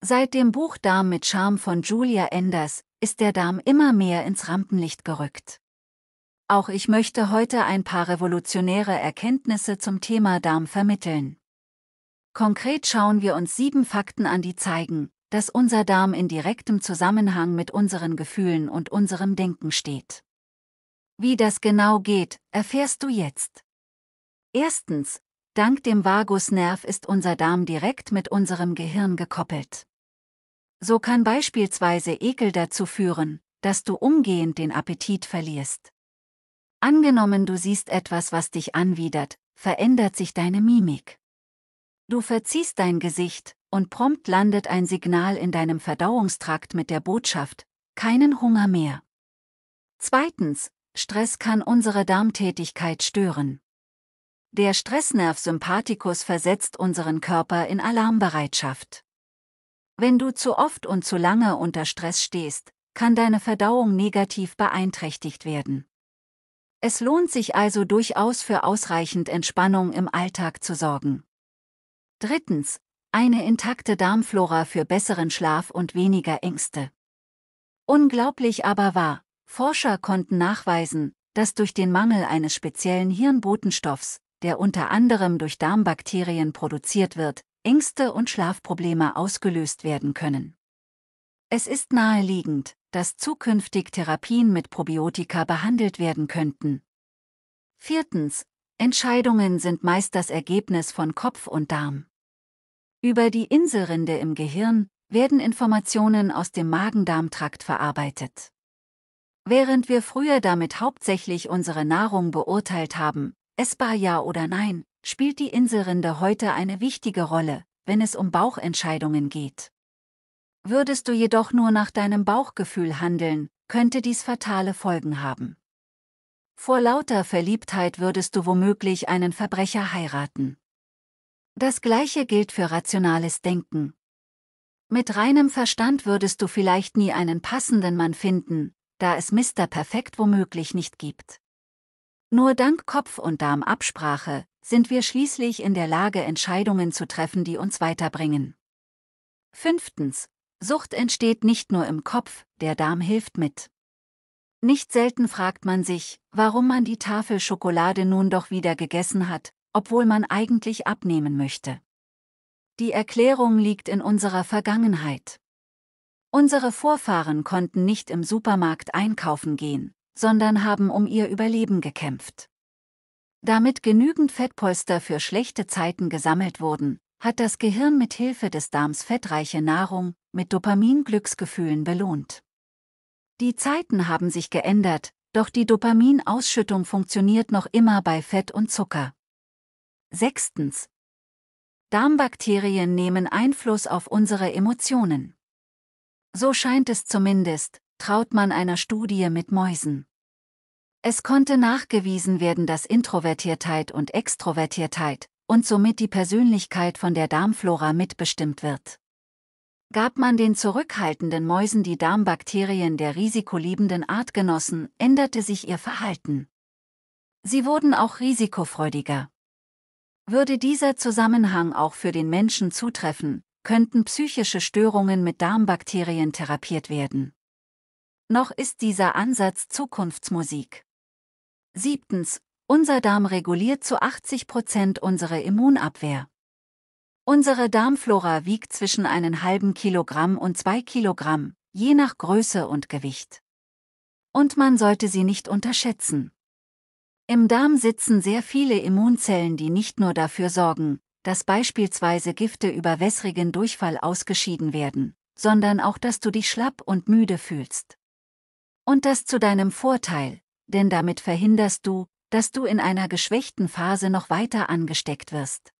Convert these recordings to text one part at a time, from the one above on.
Seit dem Buch Darm mit Charme von Julia Enders ist der Darm immer mehr ins Rampenlicht gerückt. Auch ich möchte heute ein paar revolutionäre Erkenntnisse zum Thema Darm vermitteln. Konkret schauen wir uns sieben Fakten an, die zeigen, dass unser Darm in direktem Zusammenhang mit unseren Gefühlen und unserem Denken steht. Wie das genau geht, erfährst du jetzt. Erstens, dank dem Vagusnerv ist unser Darm direkt mit unserem Gehirn gekoppelt. So kann beispielsweise Ekel dazu führen, dass du umgehend den Appetit verlierst. Angenommen du siehst etwas, was dich anwidert, verändert sich deine Mimik. Du verziehst dein Gesicht, und prompt landet ein Signal in deinem Verdauungstrakt mit der Botschaft, keinen Hunger mehr. Zweitens, Stress kann unsere Darmtätigkeit stören. Der Stressnerv Sympathicus versetzt unseren Körper in Alarmbereitschaft. Wenn du zu oft und zu lange unter Stress stehst, kann deine Verdauung negativ beeinträchtigt werden. Es lohnt sich also durchaus für ausreichend Entspannung im Alltag zu sorgen. Drittens, eine intakte Darmflora für besseren Schlaf und weniger Ängste. Unglaublich aber wahr, Forscher konnten nachweisen, dass durch den Mangel eines speziellen Hirnbotenstoffs, der unter anderem durch Darmbakterien produziert wird, Ängste und Schlafprobleme ausgelöst werden können. Es ist naheliegend, dass zukünftig Therapien mit Probiotika behandelt werden könnten. Viertens, Entscheidungen sind meist das Ergebnis von Kopf und Darm. Über die Inselrinde im Gehirn werden Informationen aus dem Magendarmtrakt verarbeitet. Während wir früher damit hauptsächlich unsere Nahrung beurteilt haben, essbar ja oder nein, spielt die Inselrinde heute eine wichtige Rolle, wenn es um Bauchentscheidungen geht. Würdest du jedoch nur nach deinem Bauchgefühl handeln, könnte dies fatale Folgen haben. Vor lauter Verliebtheit würdest du womöglich einen Verbrecher heiraten. Das gleiche gilt für rationales Denken. Mit reinem Verstand würdest du vielleicht nie einen passenden Mann finden, da es Mr. Perfekt womöglich nicht gibt. Nur dank Kopf- und Darmabsprache sind wir schließlich in der Lage, Entscheidungen zu treffen, die uns weiterbringen. Fünftens. Sucht entsteht nicht nur im Kopf, der Darm hilft mit. Nicht selten fragt man sich, warum man die Tafel Schokolade nun doch wieder gegessen hat, obwohl man eigentlich abnehmen möchte. Die Erklärung liegt in unserer Vergangenheit. Unsere Vorfahren konnten nicht im Supermarkt einkaufen gehen, sondern haben um ihr Überleben gekämpft. Damit genügend Fettpolster für schlechte Zeiten gesammelt wurden, hat das Gehirn mit Hilfe des Darms fettreiche Nahrung mit Dopamin-Glücksgefühlen belohnt. Die Zeiten haben sich geändert, doch die Dopaminausschüttung funktioniert noch immer bei Fett und Zucker. Sechstens. Darmbakterien nehmen Einfluss auf unsere Emotionen. So scheint es zumindest, traut man einer Studie mit Mäusen. Es konnte nachgewiesen werden, dass Introvertiertheit und Extrovertiertheit und somit die Persönlichkeit von der Darmflora mitbestimmt wird. Gab man den zurückhaltenden Mäusen die Darmbakterien der risikoliebenden Artgenossen, änderte sich ihr Verhalten. Sie wurden auch risikofreudiger. Würde dieser Zusammenhang auch für den Menschen zutreffen, könnten psychische Störungen mit Darmbakterien therapiert werden. Noch ist dieser Ansatz Zukunftsmusik. Siebtens, unser Darm reguliert zu 80 unsere Immunabwehr. Unsere Darmflora wiegt zwischen einem halben Kilogramm und zwei Kilogramm, je nach Größe und Gewicht. Und man sollte sie nicht unterschätzen. Im Darm sitzen sehr viele Immunzellen, die nicht nur dafür sorgen, dass beispielsweise Gifte über wässrigen Durchfall ausgeschieden werden, sondern auch, dass du dich schlapp und müde fühlst. Und das zu deinem Vorteil, denn damit verhinderst du, dass du in einer geschwächten Phase noch weiter angesteckt wirst.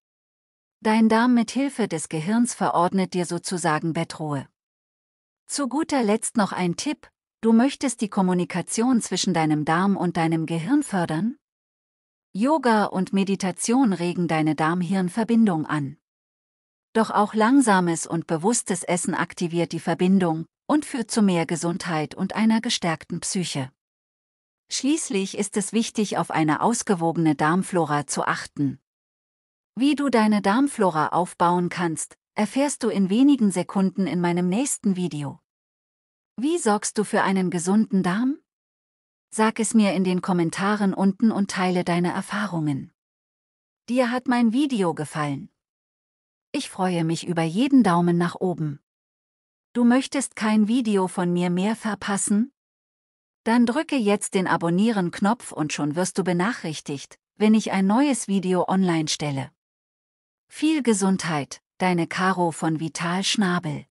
Dein Darm mit Hilfe des Gehirns verordnet dir sozusagen Bettruhe. Zu guter Letzt noch ein Tipp, du möchtest die Kommunikation zwischen deinem Darm und deinem Gehirn fördern? Yoga und Meditation regen deine Darm-Hirn-Verbindung an. Doch auch langsames und bewusstes Essen aktiviert die Verbindung und führt zu mehr Gesundheit und einer gestärkten Psyche. Schließlich ist es wichtig, auf eine ausgewogene Darmflora zu achten. Wie du deine Darmflora aufbauen kannst, erfährst du in wenigen Sekunden in meinem nächsten Video. Wie sorgst du für einen gesunden Darm? Sag es mir in den Kommentaren unten und teile deine Erfahrungen. Dir hat mein Video gefallen. Ich freue mich über jeden Daumen nach oben. Du möchtest kein Video von mir mehr verpassen? Dann drücke jetzt den Abonnieren-Knopf und schon wirst du benachrichtigt, wenn ich ein neues Video online stelle. Viel Gesundheit, deine Caro von Vital Schnabel.